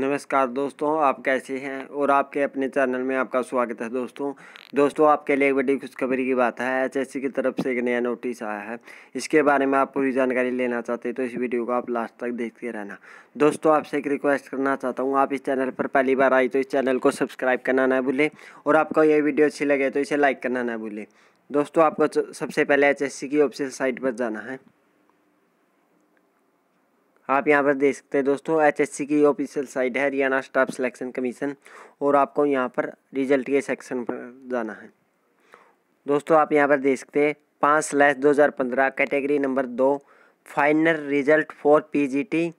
नमस्कार दोस्तों आप कैसे हैं और आपके अपने चैनल में आपका स्वागत है दोस्तों दोस्तों आपके लिए एक बड़ी खुशखबरी की बात है एचएससी की तरफ से एक नया नोटिस आया है इसके बारे में आप पूरी जानकारी लेना चाहते हैं तो इस वीडियो को आप लास्ट तक देखते रहना दोस्तों आपसे एक रिक्वेस्ट करना चाहता हूँ आप इस चैनल पर पहली बार आई तो इस चैनल को सब्सक्राइब करना ना भूलें और आपको ये वीडियो अच्छी लगे तो इसे लाइक करना ना भूलें दोस्तों आपको सबसे पहले एच की ऑफिशियल साइट पर जाना है आप यहाँ पर देख सकते हैं दोस्तों एचएससी की ऑफिशियल साइट है हरियाणा स्टाफ सिलेक्शन कमीशन और आपको यहाँ पर रिजल्ट के सेक्शन पर जाना है दोस्तों आप यहाँ पर देख सकते हैं पाँच स्लैश दो हज़ार पंद्रह कैटेगरी नंबर दो final result for PGT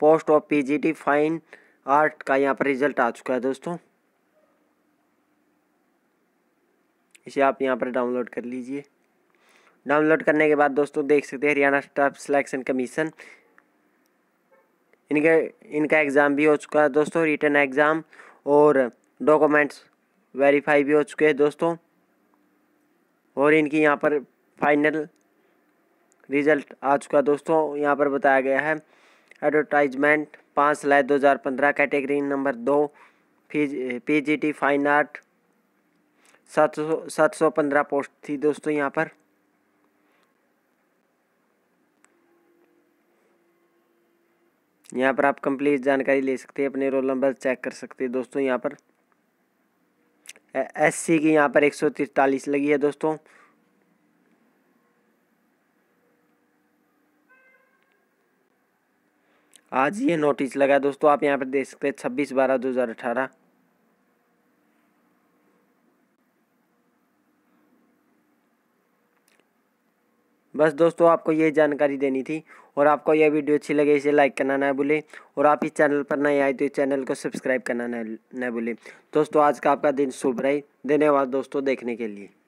post of PGT fine art का यहाँ पर रिजल्ट आ चुका है दोस्तों इसे आप यहाँ पर डाउनलोड कर लीजिए डाउनलोड करने के बाद दोस्तों देख सकते हैं हरियाणा स्टाफ सिलेक्शन कमीशन इनके इनका एग्ज़ाम भी हो चुका है दोस्तों रिटर्न एग्ज़ाम और डॉक्यूमेंट्स वेरीफाई भी हो चुके हैं दोस्तों और इनकी यहाँ पर फाइनल रिजल्ट आ चुका दोस्तों यहाँ पर बताया गया है एडवर्टाइजमेंट पाँच जुलाई दो हज़ार पंद्रह कैटेगरी नंबर दो P G T fine art सात सौ सात सौ पंद्रह पोस्ट थी दोस्तों यहाँ पर यहाँ पर आप कंप्लीट जानकारी ले सकते हैं अपने रोल नंबर चेक कर सकते हैं दोस्तों यहाँ पर एस की यहाँ पर एक सौ तिरतालीस लगी है दोस्तों आज ये नोटिस लगा दोस्तों आप यहाँ पर देख सकते हैं छब्बीस बारह दो हज़ार अठारह बस दोस्तों आपको ये जानकारी देनी थी और आपको यह वीडियो अच्छी लगे इसे लाइक करना ना भूले और आप इस चैनल पर नए आए तो इस चैनल को सब्सक्राइब करना ना भूले दोस्तों आज का आपका दिन शुभ रहे धन्यवाद दोस्तों देखने के लिए